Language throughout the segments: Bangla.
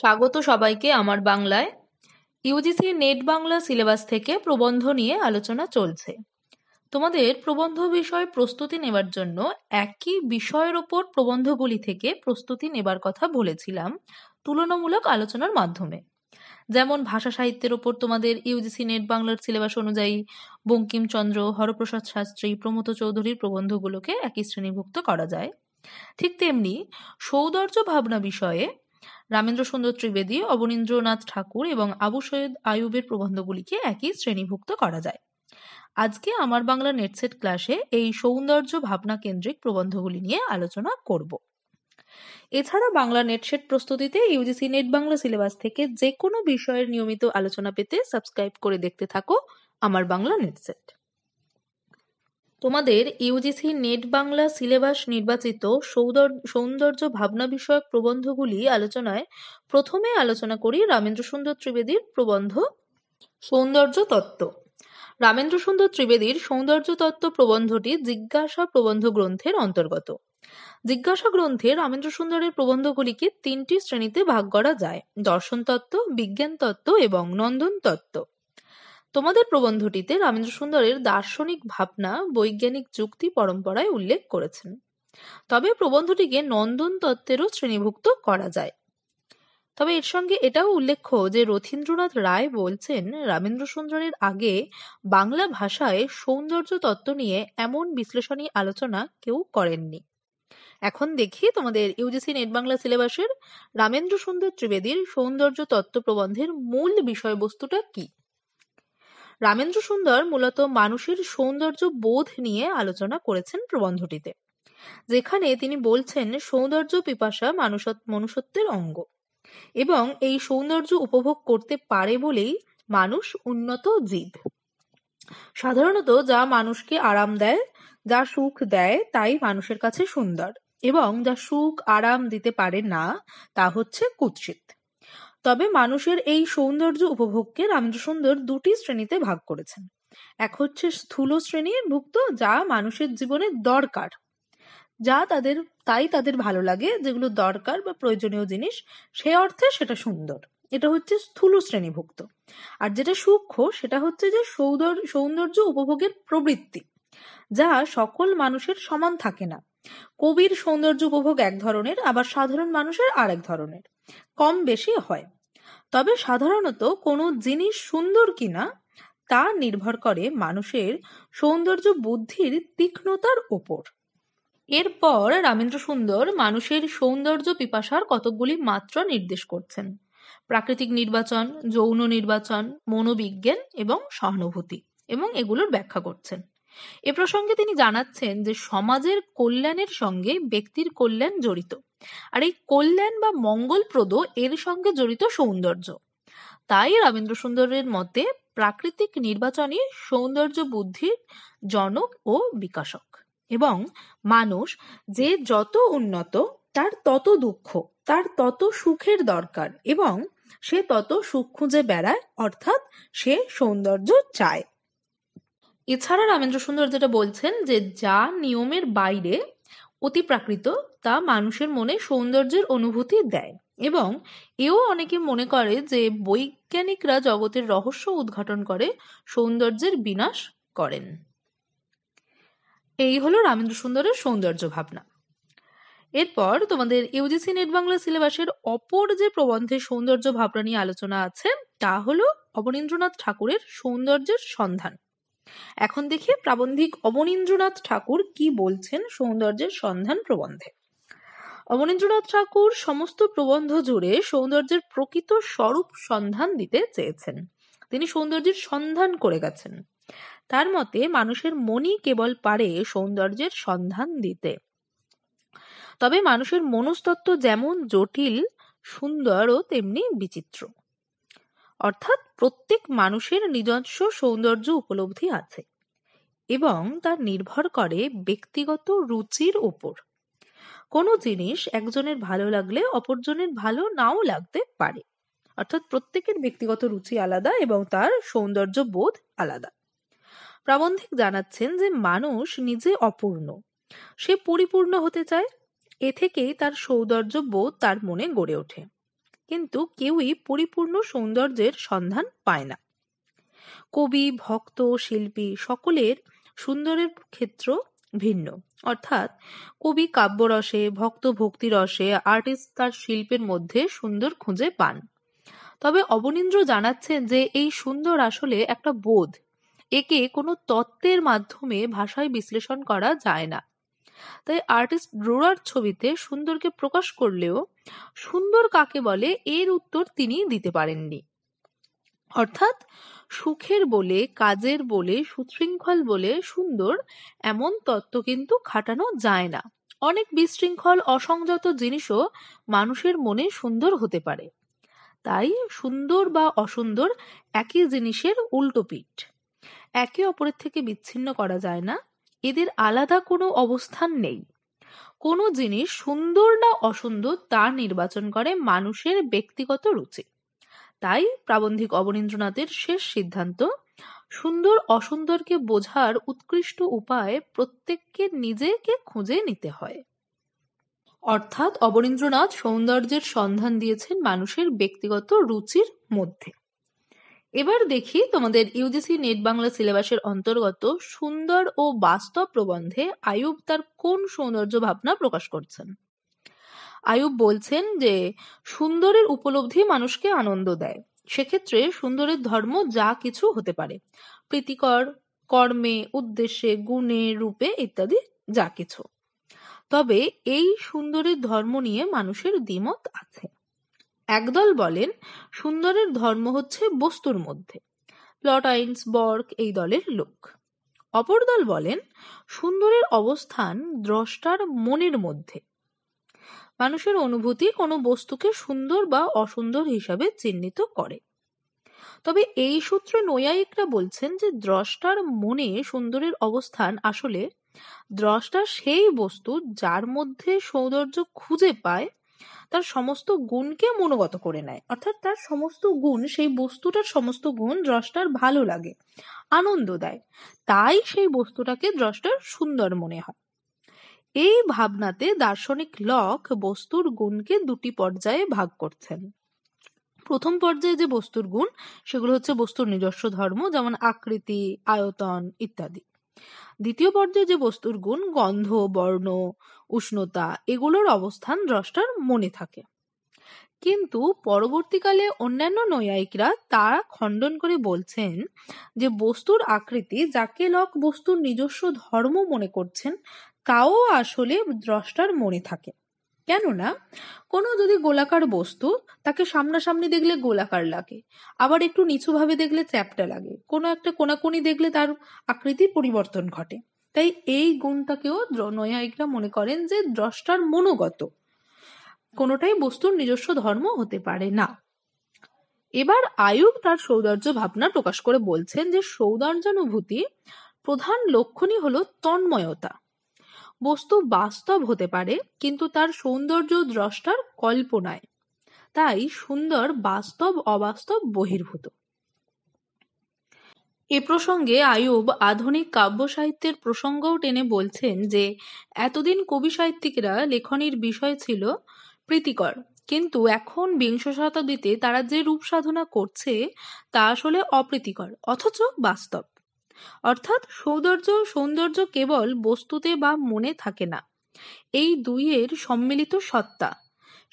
স্বাগত সবাইকে আমার বাংলায় ইউজিসি নেট বাংলা সিলেবাস থেকে প্রবন্ধ নিয়ে আলোচনা চলছে তোমাদের প্রবন্ধ বিষয় প্রস্তুতি নেবার জন্য একই বিষয়ের ওপর প্রবন্ধগুলি থেকে প্রস্তুতি নেবার কথা বলেছিলাম তুলনামূলক আলোচনার মাধ্যমে যেমন ভাষা সাহিত্যের ওপর তোমাদের ইউজিসি নেট বাংলার সিলেবাস অনুযায়ী বঙ্কিমচন্দ্র হরপ্রসাদ শাস্ত্রী প্রমোদ চৌধুরীর প্রবন্ধগুলোকে একই শ্রেণীভুক্ত করা যায় ঠিক তেমনি সৌন্দর্য ভাবনা বিষয়ে রামেন্দ্র সুন্দর ত্রিবেদী অবনীন্দ্রনাথ ঠাকুর এবং আবু সৈয়দ আয়ুবের প্রবন্ধগুলিকে একই শ্রেণীভুক্ত করা যায় আজকে আমার বাংলা নেটসেট ক্লাসে এই সৌন্দর্য ভাবনা কেন্দ্রিক প্রবন্ধগুলি নিয়ে আলোচনা করব এছাড়া বাংলা নেটসেট প্রস্তুতিতে ইউজিসি নেট বাংলা সিলেবাস থেকে যে কোনো বিষয়ের নিয়মিত আলোচনা পেতে সাবস্ক্রাইব করে দেখতে থাকো আমার বাংলা নেটসেট তোমাদের ইউজিসি নেট বাংলা সিলেবাস নির্বাচিত সৌন্দর্য ভাবনা বিষয়ক প্রবন্ধগুলি আলোচনায় প্রথমে আলোচনা করি রামেন্দ্র সুন্দর ত্রিবেদীর প্রবন্ধ সৌন্দর্য তত্ত্ব রামেন্দ্র সুন্দর ত্রিবেদীর সৌন্দর্য তত্ত্ব প্রবন্ধটি জিজ্ঞাসা প্রবন্ধ গ্রন্থের অন্তর্গত জিজ্ঞাসা গ্রন্থে রামেন্দ্র সুন্দরের প্রবন্ধগুলিকে তিনটি শ্রেণীতে ভাগ করা যায় দর্শন তত্ত্ব বিজ্ঞান তত্ত্ব এবং নন্দন তত্ত্ব তোমাদের প্রবন্ধটিতে রামেন্দ্র সুন্দরের দার্শনিক ভাবনা বৈজ্ঞানিক যুক্তি পরম্পরায় উল্লেখ করেছেন তবে প্রবন্ধটিকে নন্দন তত্ত্বেরও শ্রেণীভুক্ত করা যায় তবে এর সঙ্গে এটাও উল্লেখ্য যে রথীন্দ্রনাথ রায় বলছেন রামেন্দ্র সুন্দরের আগে বাংলা ভাষায় সৌন্দর্য তত্ত্ব নিয়ে এমন বিশ্লেষণী আলোচনা কেউ করেননি এখন দেখি তোমাদের ইউজিসি নেট বাংলা সিলেবাসের রামেন্দ্র সুন্দর ত্রিবেদীর সৌন্দর্য তত্ত্ব প্রবন্ধের মূল বিষয়বস্তুটা কী রামেন্দ্র সুন্দর মূলত মানুষের সৌন্দর্য বোধ নিয়ে আলোচনা করেছেন প্রবন্ধটিতে যেখানে তিনি বলছেন সৌন্দর্য পিপাসা মানুষ মনুষ্যত্বের অঙ্গ এবং এই সৌন্দর্য উপভোগ করতে পারে বলেই মানুষ উন্নত জীব সাধারণত যা মানুষকে আরাম দেয় যা সুখ দেয় তাই মানুষের কাছে সুন্দর এবং যা সুখ আরাম দিতে পারে না তা হচ্ছে কুৎসিত তবে মানুষের এই সৌন্দর্য উপভোগকে রামসুন্দর দুটি শ্রেণীতে ভাগ করেছেন এক হচ্ছে স্থূল শ্রেণীভুক্ত যা মানুষের জীবনে দরকার যা তাদের তাই তাদের ভালো লাগে যেগুলো দরকার বা প্রয়োজনীয় জিনিস সে অর্থে সেটা সুন্দর এটা হচ্ছে স্থূল শ্রেণীভুক্ত আর যেটা সূক্ষ্ম সেটা হচ্ছে যে সৌন্দর্য উপভোগের প্রবৃত্তি যা সকল মানুষের সমান থাকে না কবির সৌন্দর্য উপভোগ এক ধরনের আবার সাধারণ মানুষের আরেক ধরনের কম বেশি হয় তবে সাধারণত কোনো জিনিস সুন্দর কিনা তা নির্ভর করে মানুষের সৌন্দর্য বুদ্ধির তীক্ষ্ণতার ওপর এরপর রামেন্দ্র সুন্দর মানুষের সৌন্দর্য পিপাসার কতকগুলি মাত্রা নির্দেশ করছেন প্রাকৃতিক নির্বাচন যৌন নির্বাচন মনোবিজ্ঞান এবং সহানুভূতি এবং এগুলোর ব্যাখ্যা করছেন এ প্রসঙ্গে তিনি জানাচ্ছেন যে সমাজের কল্যাণের সঙ্গে ব্যক্তির কল্যাণ জড়িত আর এই কল্যাণ বা মঙ্গলপ্রদ এর সঙ্গে জড়িত সৌন্দর্য তাই রবীন্দ্র সুন্দরের মতে প্রাকৃতিক নির্বাচনই সৌন্দর্য বুদ্ধির জনক ও বিকাশক এবং মানুষ যে যত উন্নত তার তত দুঃখ তার তত সুখের দরকার এবং সে তত সুখ খুঁজে বেড়ায় অর্থাৎ সে সৌন্দর্য চায় এছাড়া রামেন্দ্র সুন্দর যেটা বলছেন যে যা নিয়মের বাইরে অতি প্রাকৃত তা মানুষের মনে সৌন্দর্যের অনুভূতি দেয় এবং এও অনেকে মনে করে যে বৈজ্ঞানিকরা জগতের রহস্য উদ্ঘাটন করে সৌন্দর্যের বিনাশ করেন এই হলো রামেন্দ্র সুন্দরের সৌন্দর্য ভাবনা এরপর তোমাদের ইউজিসি নেট বাংলা সিলেবাসের অপর যে প্রবন্ধে সৌন্দর্য ভাবনা নিয়ে আলোচনা আছে তা হলো অবনীন্দ্রনাথ ঠাকুরের সৌন্দর্যের সন্ধান এখন দেখি প্রাবন্ধিক অবনীন্দ্রনাথ ঠাকুর কি বলছেন সৌন্দর্যের সন্ধান প্রবন্ধে অবনীন্দ্রনাথ ঠাকুর সমস্ত প্রবন্ধ জুড়ে সৌন্দর্যের প্রকৃত স্বরূপ সন্ধান দিতে চেয়েছেন তিনি সৌন্দর্যের সন্ধান করে গেছেন তার মতে মানুষের মনই কেবল পারে সৌন্দর্যের সন্ধান দিতে তবে মানুষের মনস্তত্ব যেমন জটিল সুন্দরও তেমনি বিচিত্র অর্থাৎ প্রত্যেক মানুষের নিজস্ব সৌন্দর্য উপলব্ধি আছে এবং তা নির্ভর করে ব্যক্তিগত রুচির ওপর কোনো জিনিস একজনের ভালো লাগলে অপরজনের ভালো নাও লাগতে পারে অর্থাৎ প্রত্যেকের ব্যক্তিগত রুচি আলাদা এবং তার সৌন্দর্য বোধ আলাদা প্রাবন্ধিক জানাচ্ছেন যে মানুষ নিজে অপূর্ণ সে পরিপূর্ণ হতে চায় এ থেকেই তার সৌন্দর্য বোধ তার মনে গড়ে ওঠে কিন্তু কেউই পরিপূর্ণ সৌন্দর্যের সন্ধান পায় না কবি ভক্ত শিল্পী সকলের সুন্দরের ক্ষেত্র ভিন্ন অর্থাৎ কবি কাব্যরসে ভক্ত ভক্তি রসে আর্টিস্ট তার শিল্পের মধ্যে সুন্দর খুঁজে পান তবে অবনীন্দ্র জানাচ্ছেন যে এই সুন্দর আসলে একটা বোধ একে কোনো তত্ত্বের মাধ্যমে ভাষায় বিশ্লেষণ করা যায় না তাই আর্টিস্ট ড্রোরার ছবিতে সুন্দরকে প্রকাশ করলেও সুন্দর কাকে বলে এর উত্তর তিনি দিতে পারেননি অর্থাৎ সুখের বলে কাজের বলে সুশৃঙ্খল বলে সুন্দর এমন তত্ত্ব কিন্তু খাটানো যায় না অনেক বিশৃঙ্খল অসংযত জিনিসও মানুষের মনে সুন্দর হতে পারে তাই সুন্দর বা অসুন্দর একই জিনিসের উল্টো পিঠ একে অপরের থেকে বিচ্ছিন্ন করা যায় না এদের আলাদা কোনো অবস্থান নেই কোনো জিনিস সুন্দর না অসুন্দর তা নির্বাচন করে মানুষের ব্যক্তিগত রুচি তাই প্রাবন্ধিক অবনীন্দ্রনাথের শেষ সিদ্ধান্ত সুন্দর অসুন্দরকে বোঝার উৎকৃষ্ট উপায় প্রত্যেককে নিজেকে খুঁজে নিতে হয় অর্থাৎ অবনীন্দ্রনাথ সৌন্দর্যের সন্ধান দিয়েছেন মানুষের ব্যক্তিগত রুচির মধ্যে এবার দেখি তোমাদের ইউজিসি নেট বাংলা সিলেবাসের অন্তর্গত সুন্দর ও বাস্তব প্রবন্ধে আয়ুব তার কোন সৌন্দর্য ভাবনা প্রকাশ করছেন আয়ুব বলছেন যে সুন্দরের উপলব্ধি মানুষকে আনন্দ দেয় সেক্ষেত্রে সুন্দরের ধর্ম যা কিছু হতে পারে প্রীতিকর কর্মে উদ্দেশ্যে গুণে রূপে ইত্যাদি যা কিছু তবে এই সুন্দরের ধর্ম নিয়ে মানুষের দ্বিমত আছে একদল বলেন সুন্দরের ধর্ম হচ্ছে বস্তুর মধ্যে লটাইন্স বর্ক এই দলের লোক অপর দল বলেন সুন্দরের অবস্থান দ্রষ্টার মনের মধ্যে মানুষের অনুভূতি কোনো বস্তুকে সুন্দর বা অসুন্দর হিসাবে চিহ্নিত করে তবে এই সূত্রে নৈয়ায়িকরা বলছেন যে দ্রষ্টার মনে সুন্দরের অবস্থান আসলে দ্রষ্টা সেই বস্তু যার মধ্যে সৌন্দর্য খুঁজে পায় তার সমস্ত গুণকে মনোগত করে নেয় অর্থাৎ তার সমস্ত গুণ সেই বস্তুটার সমস্ত গুণ দ্রষ্টার ভালো লাগে আনন্দ দেয় তাই সেই বস্তুটাকে দ্রষ্টার সুন্দর মনে হয় এই ভাবনাতে দার্শনিক লক বস্তুর গুণকে দুটি পর্যায়ে ভাগ করছেন প্রথম পর্যায়ে যে বস্তুর গুণ সেগুলো হচ্ছে বস্তুর নিজস্ব ধর্ম যেমন আকৃতি আয়তন ইত্যাদি দ্বিতীয় পর্যায়ে যে বস্তুর গুণ গন্ধ বর্ণ উষ্ণতা এগুলোর অবস্থান দ্রষ্টার মনে থাকে কিন্তু পরবর্তীকালে অন্যান্য নৈয়ায়িকরা তা খণ্ডন করে বলছেন যে বস্তুর আকৃতি যাকে লক বস্তুর নিজস্ব ধর্ম মনে করছেন তাও আসলে দ্রষ্টার মনে থাকে কেননা কোনো যদি গোলাকার বস্তু তাকে সামনাসামনি দেখলে গোলাকার লাগে আবার একটু নিচুভাবে দেখলে চ্যাপটা লাগে কোনো একটা কোনাকুনি দেখলে তার আকৃতির পরিবর্তন ঘটে তাই এই গুণটাকেও নয়ায়িকরা মনে করেন যে দ্রষ্টার মনোগত কোনোটাই বস্তুর নিজস্ব ধর্ম হতে পারে না এবার আয়ুব তার সৌন্দর্য ভাবনা প্রকাশ করে বলছেন যে সৌন্দর্যানুভূতি প্রধান লক্ষণই হলো তন্ময়তা বস্তু বাস্তব হতে পারে কিন্তু তার সৌন্দর্য দ্রষ্টার কল্পনায় তাই সুন্দর বাস্তব অবাস্তব বহির্ভূত এ প্রসঙ্গে আয়ুব আধুনিক কাব্য সাহিত্যের প্রসঙ্গও টেনে বলছেন যে এতদিন কবি সাহিত্যিকরা লেখনির বিষয় ছিল প্রীতিকর কিন্তু এখন বিংশ শতাব্দীতে তারা যে রূপ সাধনা করছে তা আসলে অপ্রীতিকর অথচ বাস্তব অর্থাৎ সৌন্দর্য সৌন্দর্য কেবল বস্তুতে বা মনে থাকে না এই দুইয়ের সম্মিলিত সত্তা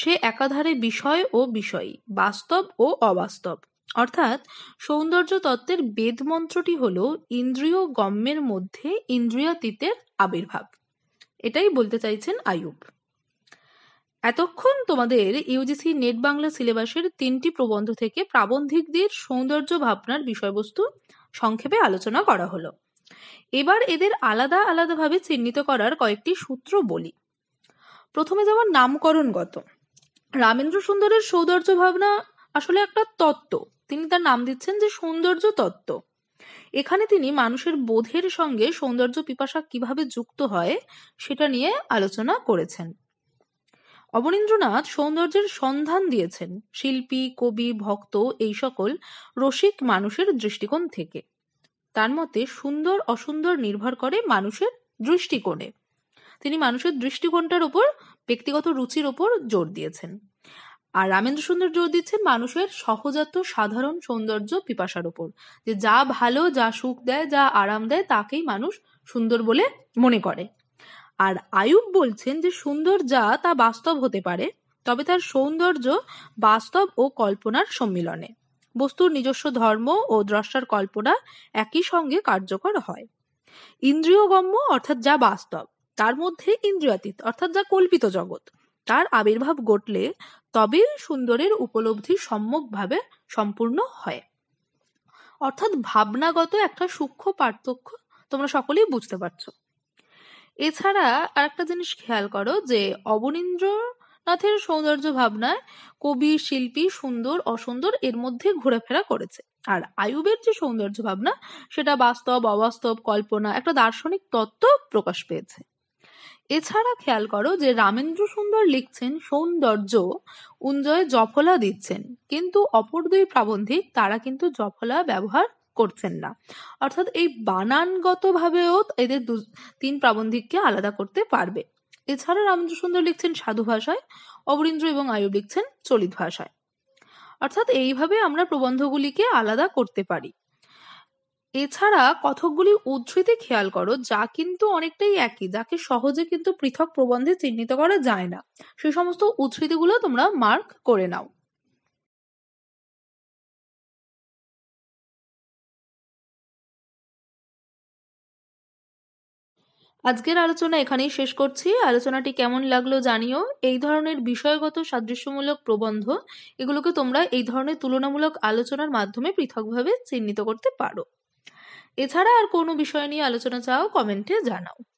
সে একাধারে বিষয় ও বিষয় বাস্তব ও অবাস্তব অর্থাৎ সৌন্দর্য তত্ত্বের বেদমন্ত্রটি হল ইন্দ্রিয় গম্যের মধ্যে ইন্দ্রিয়াতীতের আবির্ভাব এটাই বলতে চাইছেন আয়ুব এতক্ষণ তোমাদের ইউজিসি নেট বাংলা সিলেবাসের তিনটি প্রবন্ধ থেকে প্রাবন্ধিকদের সৌন্দর্য ভাবনার বিষয়বস্তু সংক্ষেপে আলোচনা করা হলো এবার এদের আলাদা আলাদাভাবে চিহ্নিত করার কয়েকটি সূত্র বলি প্রথমে যেমন নামকরণগত রামেন্দ্র সুন্দরের সৌন্দর্য ভাবনা আসলে একটা তত্ত্ব তিনি তার নাম দিচ্ছেন যে সৌন্দর্য তত্ত্ব এখানে তিনি মানুষের বোধের সঙ্গে সৌন্দর্য পিপাসা কিভাবে যুক্ত হয় সেটা নিয়ে আলোচনা করেছেন অবনীন্দ্রনাথ সৌন্দর্যের সন্ধান দিয়েছেন শিল্পী কবি ভক্ত এই সকল রসিক মানুষের দৃষ্টিকোণ থেকে তার মতে সুন্দর অসুন্দর নির্ভর করে মানুষের দৃষ্টিকোণে তিনি মানুষের দৃষ্টিকোণটার ওপর ব্যক্তিগত রুচির ওপর জোর দিয়েছেন আর রামেন্দ্র সুন্দর জোর দিচ্ছেন মানুষের সহজাত সাধারণ সৌন্দর্য পিপাসার ওপর যে যা ভালো যা সুখ দেয় যা আরাম দেয় তাকেই মানুষ সুন্দর বলে মনে করে আর আয়ুব বলছেন যে সুন্দর যা তা বাস্তব হতে পারে তবে তার সৌন্দর্য বাস্তব ও কল্পনার সম্মিলনে বস্তুর নিজস্ব ধর্ম ও দ্রষ্টার কল্পনা একই সঙ্গে কার্যকর হয় ইন্দ্রিয়গম্য অর্থাৎ যা বাস্তব তার মধ্যে ইন্দ্রিয়াতীত অর্থাৎ যা কল্পিত জগৎ তার আবির্ভাব ঘটলে তবে সুন্দরের উপলব্ধি সম্যকভাবে সম্পূর্ণ হয় অর্থাৎ ভাবনাগত একটা সূক্ষ্ম পার্থক্য তোমরা সকলেই বুঝতে পারছো এছাড়া আরেকটা জিনিস খেয়াল করো যে অবনীন্দ্রনাথের সৌন্দর্য ভাবনায় কবি শিল্পী সুন্দর অসুন্দর এর মধ্যে ঘোরাফেরা করেছে আর আয়ুবের যে সৌন্দর্য ভাবনা সেটা বাস্তব অবাস্তব কল্পনা একটা দার্শনিক তত্ত্ব প্রকাশ পেয়েছে এছাড়া খেয়াল করো যে রামেন্দ্র সুন্দর লিখছেন সৌন্দর্য উঞ্জয় জফলা দিচ্ছেন কিন্তু অপর দুই প্রাবন্ধিক তারা কিন্তু জফলা ব্যবহার করছেন না অর্থাৎ এই বানানগতভাবেও এদের দু তিন প্রাবন্ধিককে আলাদা করতে পারবে এছাড়া রামচন্দ্র লিখছেন সাধু ভাষায় অবরীন্দ্র এবং আয়ু লিখছেন চলিত ভাষায় অর্থাৎ এইভাবে আমরা প্রবন্ধগুলিকে আলাদা করতে পারি এছাড়া কথকগুলি উদ্ধৃতি খেয়াল করো যা কিন্তু অনেকটাই একই যাকে সহজে কিন্তু পৃথক প্রবন্ধে চিহ্নিত করা যায় না সে সমস্ত উদ্ধৃতিগুলো তোমরা মার্ক করে নাও আজকের আলোচনা এখানেই শেষ করছি আলোচনাটি কেমন লাগলো জানিও এই ধরনের বিষয়গত সাদৃশ্যমূলক প্রবন্ধ এগুলোকে তোমরা এই ধরনের তুলনামূলক আলোচনার মাধ্যমে পৃথকভাবে চিহ্নিত করতে পারো এছাড়া আর কোনো বিষয় নিয়ে আলোচনা চাও কমেন্টে জানাও